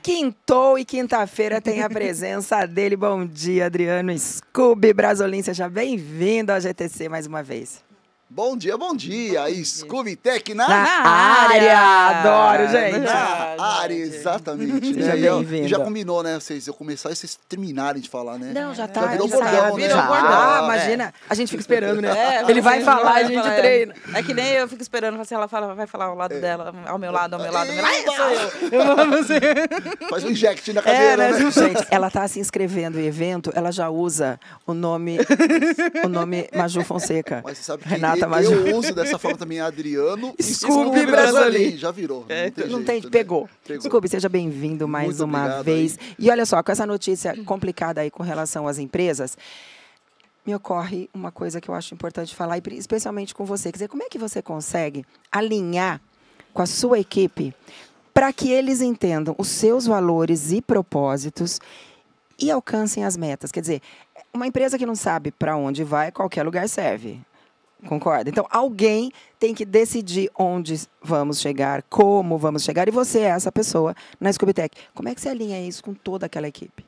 Quintou e quinta-feira tem a presença dele. Bom dia, Adriano Scooby. Brasolim, seja bem-vindo ao GTC mais uma vez. Bom dia, bom dia. Scubitec na, na área. Adoro, gente. Na área, exatamente. Né? Já, já combinou, né? Vocês eu começar e vocês terminarem de falar, né? Não, já tá. Né? Já virou ah, bordão, já, né? já. Ah, imagina. É. A gente fica esperando, né? É, Ele vai falar, a gente é. treina. É que nem eu fico esperando, assim, ela fala, vai falar ao lado é. dela, ao meu lado, ao meu lado, Ai, meu lado. eu. Assim. Faz um inject na é, cadeira, né? né? Gente, ela tá se inscrevendo em evento, ela já usa o nome, o nome Maju Fonseca. Mas você sabe que Renato tá mais... Eu uso dessa forma também Adriano e Scooby Brasolim. Já virou. É, não tem, não jeito, tem né? pegou. pegou. Scooby, seja bem-vindo mais Muito uma vez. Aí. E olha só, com essa notícia complicada aí com relação às empresas, me ocorre uma coisa que eu acho importante falar, e especialmente com você. Quer dizer, como é que você consegue alinhar com a sua equipe para que eles entendam os seus valores e propósitos e alcancem as metas? Quer dizer, uma empresa que não sabe para onde vai, qualquer lugar serve. Concorda? Então, alguém tem que decidir onde vamos chegar, como vamos chegar, e você é essa pessoa na Scubitec. Como é que você alinha isso com toda aquela equipe?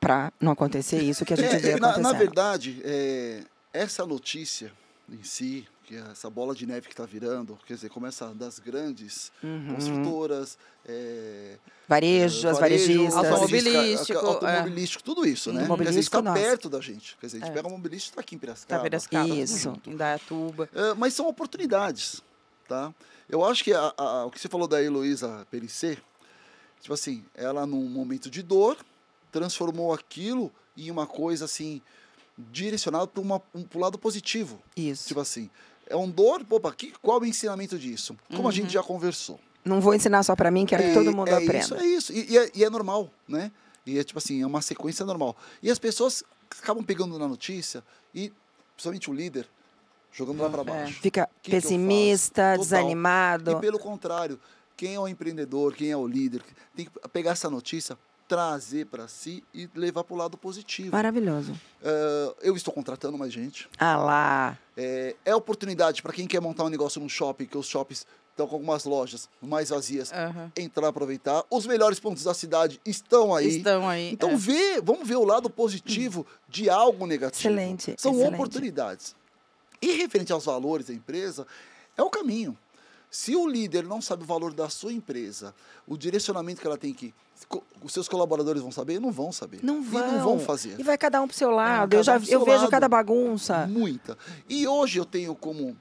Para não acontecer isso que a gente é, vê é, na, na, verdade, é, essa notícia em si, que é essa bola de neve que está virando, quer dizer, começa das grandes uhum. construtoras, é, varejo, é, varejo, varejistas, automobilístico, é. automobilístico tudo isso, né? Quer dizer, está perto da gente. Quer dizer, a gente é. pega o mobilístico está aqui em Piracicaba. Tá Piracicaba isso, tá em Dayatuba. mas são oportunidades, tá? Eu acho que a, a, o que você falou da Heloísa Pericê, tipo assim, ela num momento de dor, transformou aquilo em uma coisa assim direcionado para o um lado positivo. Isso. Tipo assim, é um dor, pô, que, qual o ensinamento disso? Como uhum. a gente uhum. já conversou. Não vou ensinar só para mim, quero é, que todo é, mundo é aprenda. Isso, é isso, e, e, é, e é normal, né? E é tipo assim, é uma sequência normal. E as pessoas acabam pegando na notícia e, principalmente o líder, jogando lá para é, baixo. É. Fica que pessimista, que desanimado. E pelo contrário, quem é o empreendedor, quem é o líder, tem que pegar essa notícia, trazer para si e levar para o lado positivo. Maravilhoso. Uh, eu estou contratando mais gente. Ah lá. É, é oportunidade para quem quer montar um negócio num shopping, que os shoppings estão com algumas lojas mais vazias, uhum. entrar, aproveitar. Os melhores pontos da cidade estão aí. Estão aí. Então é. vê, vamos ver o lado positivo de algo negativo. Excelente. São excelente. oportunidades. E referente aos valores da empresa, é o caminho. Se o líder não sabe o valor da sua empresa, o direcionamento que ela tem que. Os seus colaboradores vão saber? Não vão saber. Não vão. E não vão fazer. E vai cada um para o seu lado. É, eu já um eu vejo lado. cada bagunça. Muita. E hoje eu tenho como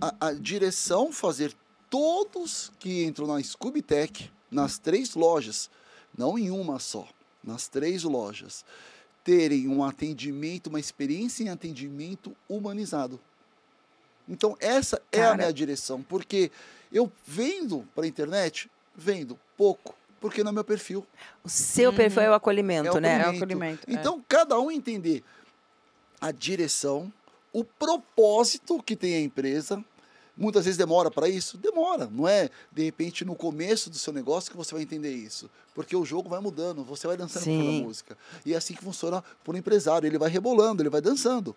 a, a direção fazer todos que entram na Scubitech, nas três lojas, não em uma só, nas três lojas, terem um atendimento, uma experiência em atendimento humanizado. Então, essa é a minha direção, porque eu vendo para a internet, vendo pouco, porque não é meu perfil. O seu perfil é o uhum. acolhimento, é o né? Acolhimento. É o acolhimento. É. Então, é. cada um entender a direção, o propósito que tem a empresa. Muitas vezes demora para isso? Demora, não é? De repente, no começo do seu negócio que você vai entender isso. Porque o jogo vai mudando, você vai dançando pela música. E é assim que funciona para o empresário. Ele vai rebolando, ele vai dançando.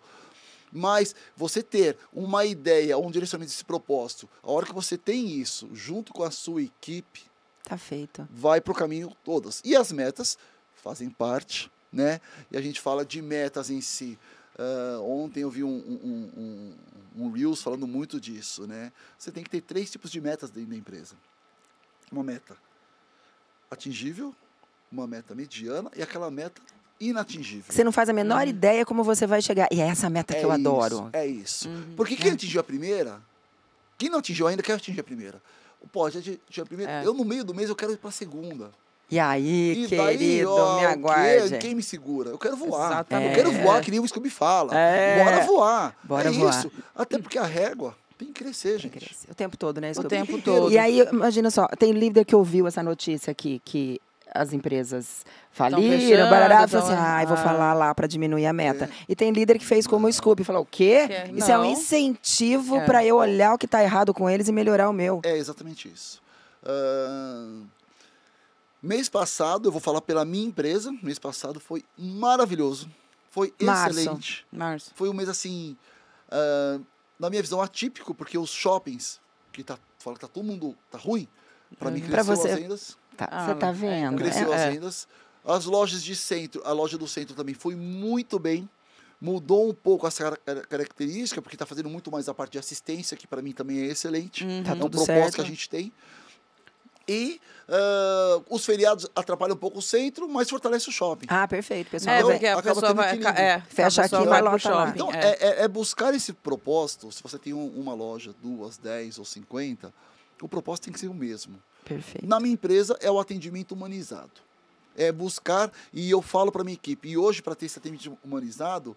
Mas você ter uma ideia, um direcionamento desse propósito, a hora que você tem isso junto com a sua equipe, tá feito. Vai pro caminho todas. E as metas fazem parte, né? E a gente fala de metas em si. Uh, ontem eu vi um, um, um, um, Reels falando muito disso, né? Você tem que ter três tipos de metas dentro da empresa. Uma meta atingível, uma meta mediana e aquela meta inatingível. Você não faz a menor hum. ideia como você vai chegar. E é essa meta é que eu isso, adoro. É isso. Uhum. Porque quem é. atingiu a primeira, quem não atingiu ainda quer atingir a primeira. Pô, já atingiu a primeira. É. Eu, no meio do mês, eu quero ir para a segunda. E aí, e daí, querido, ó, me aguarde. Quem, quem me segura? Eu quero voar. Exatamente. Eu quero é. voar, que nem o Scooby fala. É. Bora voar. Bora é voar. isso. Até porque a régua tem que crescer, gente. Crescer. O tempo todo, né, Scooby? O tempo todo. E aí, imagina só, tem líder que ouviu essa notícia aqui, que as empresas faliram, fechando, barará, falou assim, ai, ah, vou falar lá para diminuir a meta. É. E tem líder que fez como o Scooby, falou, o quê? Que? Isso é um incentivo é. para eu olhar o que está errado com eles e melhorar o meu. É exatamente isso. Uh... Mês passado, eu vou falar pela minha empresa, mês passado foi maravilhoso. Foi Março. excelente. Março. Foi um mês assim, uh, na minha visão, atípico, porque os shoppings, que tá, fala que tá todo mundo tá ruim, para mim uhum. cresceu pra você. as vendas. Tá, ah, você está é, então vendo? Cresceu né? é, as vendas. As lojas de centro, a loja do centro também foi muito bem. Mudou um pouco essa característica, porque está fazendo muito mais a parte de assistência, que para mim também é excelente. Uhum, tá é um tá propósito certo. que a gente tem. E uh, os feriados atrapalham um pouco o centro, mas fortalece o shopping. Ah, perfeito, pessoal. É, então, porque a pessoa vai, né? então, é, fecha aqui e vai lá shopping. Então, é. É, é. buscar esse propósito. Se você tem um, uma loja, duas, dez ou cinquenta, o propósito tem que ser o mesmo. Perfeito. Na minha empresa é o atendimento humanizado. É buscar, e eu falo para minha equipe, e hoje para ter esse atendimento humanizado,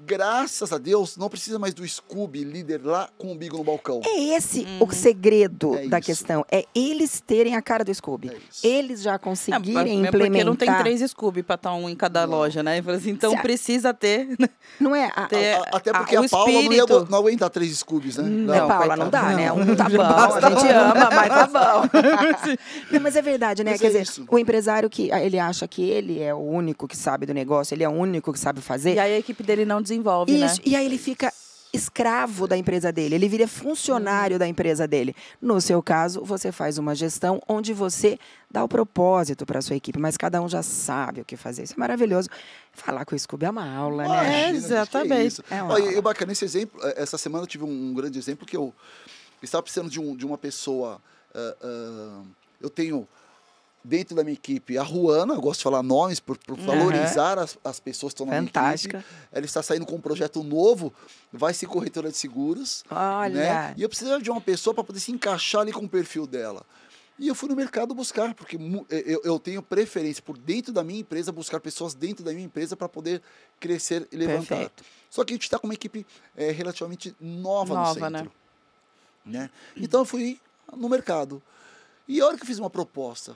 graças a Deus, não precisa mais do Scooby líder lá com o umbigo no balcão. É esse uhum. o segredo é da isso. questão. É eles terem a cara do Scooby. É eles já conseguirem é, implementar. É porque não tem três Scooby para estar tá um em cada não. loja, né? Então Se precisa ter. Né? Não é? A, ter a, a, até porque a, Paula não, ia, não aguenta três Scoobies, né? Hum, é, né? Não, não Paula, não dá, não. né? Um tá bom, a gente ama, mas tá bom. não, mas é verdade, né? Mas Quer é dizer, isso. o empresário que ele acha que ele é o único que sabe do negócio, ele é o único que sabe fazer. E aí a equipe dele não desenvolve, né? Isso. né? E aí ele fica escravo da empresa dele, ele vira funcionário uhum. da empresa dele. No seu caso, você faz uma gestão onde você dá o propósito para sua equipe, mas cada um já sabe o que fazer. Isso é maravilhoso. Falar com o Scooby é uma aula, né? Imagina, né? É, exatamente. É, é Olha, e bacana esse exemplo, eh, essa semana eu tive um grande exemplo que eu estava precisando de, um, de uma pessoa uh, uh, eu tenho dentro da minha equipe a Ruana, eu gosto de falar nomes por, por valorizar uhum. as, as pessoas que estão Fantástica. na minha equipe. Ela está saindo com um projeto novo, vai ser corretora de seguros. Né? Olha. Né? E eu precisava de uma pessoa para poder se encaixar ali com o perfil dela. E eu fui no mercado buscar, porque eh, eu, eu tenho preferência por dentro da minha empresa, buscar pessoas dentro da minha empresa para poder crescer e levantar. Perfeito. Só que a gente está com uma equipe é, relativamente nova, nova no né? centro. Né? né? Então eu fui no mercado. E a hora que eu fiz uma proposta,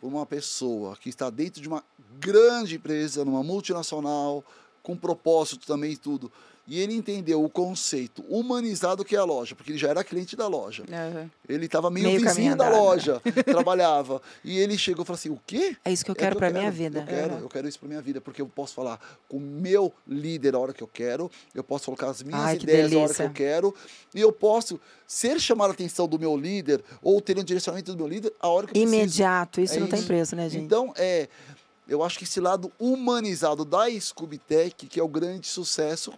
por uma pessoa que está dentro de uma grande empresa, numa multinacional, com propósito também e tudo, e ele entendeu o conceito humanizado que é a loja, porque ele já era cliente da loja. Uhum. Ele estava meio, meio vizinho da né? loja, trabalhava. E ele chegou e falou assim: o quê? É isso que eu é quero é para minha vida. Eu quero, eu quero isso para minha vida, porque eu posso falar com o meu líder a hora que eu quero, eu posso colocar as minhas Ai, ideias a hora que eu quero, e eu posso ser chamado a atenção do meu líder ou ter um direcionamento do meu líder a hora que eu Imediato, preciso. isso é não tem preço, né, gente? Então, é. Eu acho que esse lado humanizado da Scubitech, que é o grande sucesso,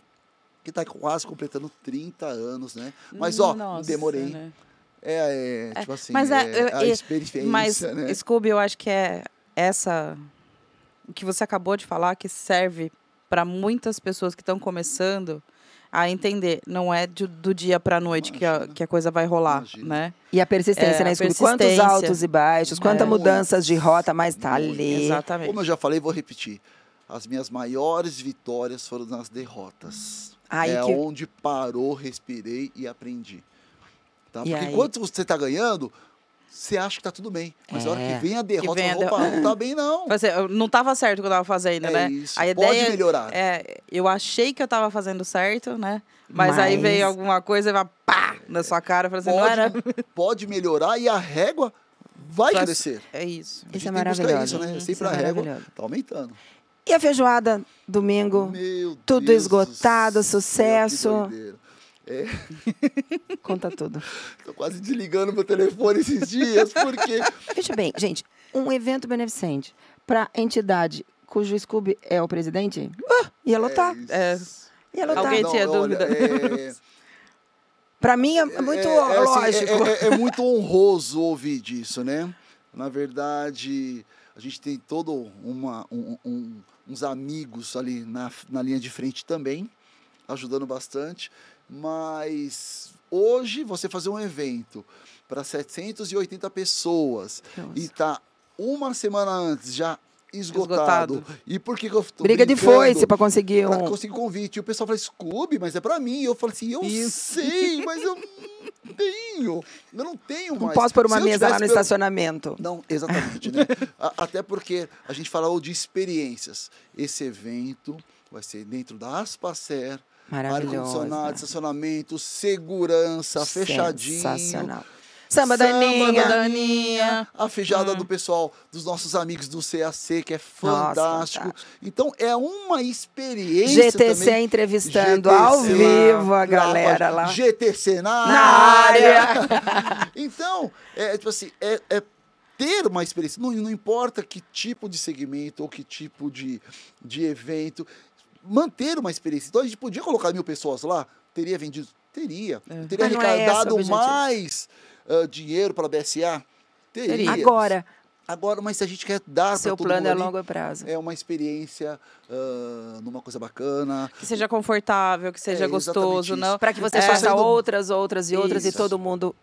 que está quase completando 30 anos, né? Mas, ó, Nossa, demorei. Né? É, é, é tipo assim, mas é, é a, experiência, mas, né? Scooby, eu acho que é essa... O que você acabou de falar que serve para muitas pessoas que estão começando a entender. Não é de, do dia para a noite que a, que a coisa vai rolar, Imagina. né? E a persistência, é, né? A persistência. Quantos altos e baixos, quantas é. mudanças de rota, mas tá Muito. ali. Exatamente. Como eu já falei, vou repetir. As minhas maiores vitórias foram nas derrotas. Aí é que... onde parou, respirei e aprendi. Tá? Porque aí... você está ganhando, você acha que tá tudo bem. Mas é. a hora que é. vem a derrota, vem a opa, não tá bem, não. Dizer, é, não tava certo o que eu tava fazendo, é né? Isso. A Pode ideia, Pode melhorar. É, eu achei que eu tava fazendo certo, né? Mas, Mas... aí veio alguma coisa e vai pá na sua cara, assim, Pode, era... Pode melhorar e a régua vai crescer. É isso. Isso é maravilhoso. Isso, né? Sempre isso a é régua tá aumentando. E a feijoada, domingo, Meu tudo Deus esgotado, sucesso. é. Conta tudo. Estou quase desligando meu telefone esses dias, porque. Veja bem, gente, um evento beneficente para entidade cujo Scooby é o presidente, uh, ia é lotar. É, Ia lotar. Alguém tinha dúvida. é... Para mim é, é muito é, é assim, lógico. Assim, é muito honroso ouvir disso, né? Na verdade, a gente tem todo uma, um, um, uns amigos ali na, na linha de frente também, ajudando bastante. Mas hoje você fazer um evento para 780 pessoas Nossa. e tá uma semana antes já esgotado. esgotado. E por que, que eu tô Briga de foice para conseguir um. Pra conseguir convite. E o pessoal fala, Scooby, mas é para mim. E eu falo assim, eu Isso. sei, mas eu tenho. Eu não tenho não mais. Não posso pôr uma mesa lá no estacionamento. Não, exatamente, né? Até porque a gente falou de experiências. Esse evento vai ser dentro da Aspacer. Ar-condicionado, estacionamento, segurança, fechadinho. Sensacional. Samba, Samba daninha. A feijada hum. do pessoal, dos nossos amigos do CAC, que é fantástico. Nossa, então, é uma experiência GTC também. entrevistando GTC, ao vivo a galera lá. GTC na, na área. área. então, é tipo assim, é, é ter uma experiência. Não, não importa que tipo de segmento ou que tipo de, de evento, manter uma experiência. Então a gente podia colocar mil pessoas lá, teria vendido? Teria. É. Teria Mas é arrecadado é mais uh, dinheiro para a BSA? Teria. Agora. Agora, mas se a gente quer dar para Seu plano é a longo prazo. É uma experiência uh, numa coisa bacana. Que seja confortável, que seja é, gostoso, não? Para que você é, faça é outras, outras e outras isso. e todo mundo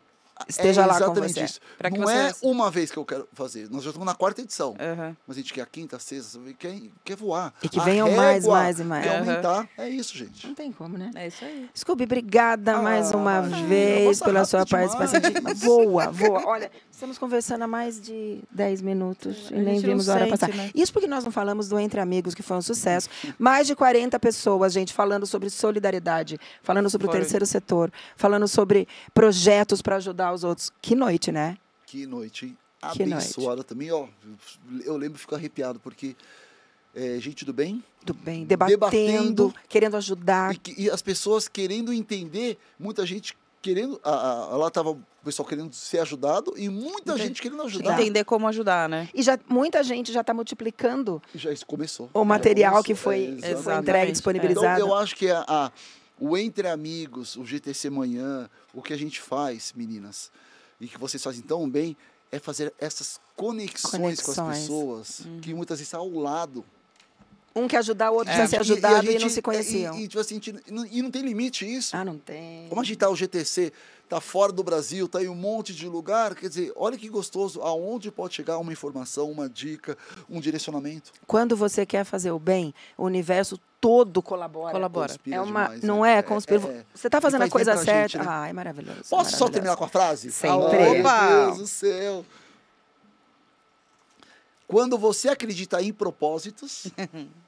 esteja é lá com você. Isso. Pra não você... é uma vez que eu quero fazer. Nós já estamos na quarta edição. Uhum. Mas a gente quer a quinta, a sexta, quer, quer voar. E que a venham régua, mais, mais e mais. Quer uhum. aumentar. É isso, gente. Não tem como, né? É isso aí. Scooby, obrigada ah, mais uma vez pela sua participação. voa, voa. Olha, estamos conversando há mais de 10 minutos e nem vimos a hora sente, passar. Né? Isso porque nós não falamos do Entre Amigos, que foi um sucesso. Mais de 40 pessoas, gente, falando sobre solidariedade, falando sobre o terceiro setor, falando sobre projetos para ajudar ajudar os outros. Que noite, né? Que noite abençoada também, ó. Eu lembro ficar arrepiado, porque é, gente do bem. Do bem, debatendo, debatendo querendo ajudar. E, e, as pessoas querendo entender, muita gente querendo. A, a, lá tava o pessoal querendo ser ajudado e muita Entendi. gente querendo ajudar. Entender como ajudar, né? E já, muita gente já está multiplicando. Já isso começou. O material começou, que foi, é, entregue, disponibilizado. Então, eu acho que é a, a o Entre Amigos, o GTC Manhã, o que a gente faz, meninas, e que vocês fazem tão bem, é fazer essas conexões, conexões. com as pessoas uhum. que muitas vezes estão tá ao lado um quer ajudar o outro é, precisa ser ajudado e, gente, e, não se é, conheciam. E, e, tipo assim, não, e não tem limite isso. Ah, não tem. Como a gente tá o GTC, tá fora do Brasil, tá em um monte de lugar, quer dizer, olha que gostoso aonde pode chegar uma informação, uma dica, um direcionamento. Quando você quer fazer o bem, o universo todo colabora. Colabora. é uma, demais, né? não é? é conspira. É, você está fazendo a coisa certa. Gente, né? Ah, é maravilhoso. Posso maravilhoso. só terminar com a frase? Sempre. Oh, meu Deus do céu. Quando você acredita em propósitos,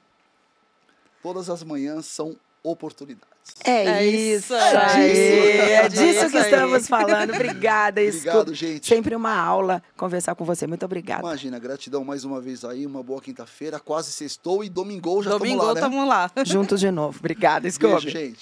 todas as manhãs são oportunidades. É, é isso, é disso, aí, é disso que estamos falando. Obrigada, Obrigado, gente. Sempre uma aula conversar com você. Muito obrigada. Imagina, gratidão mais uma vez aí, uma boa quinta-feira, quase sextou e domingo já estamos lá, Domingou, Domingo né? estamos lá. Juntos de novo. Obrigada, Scooby. gente.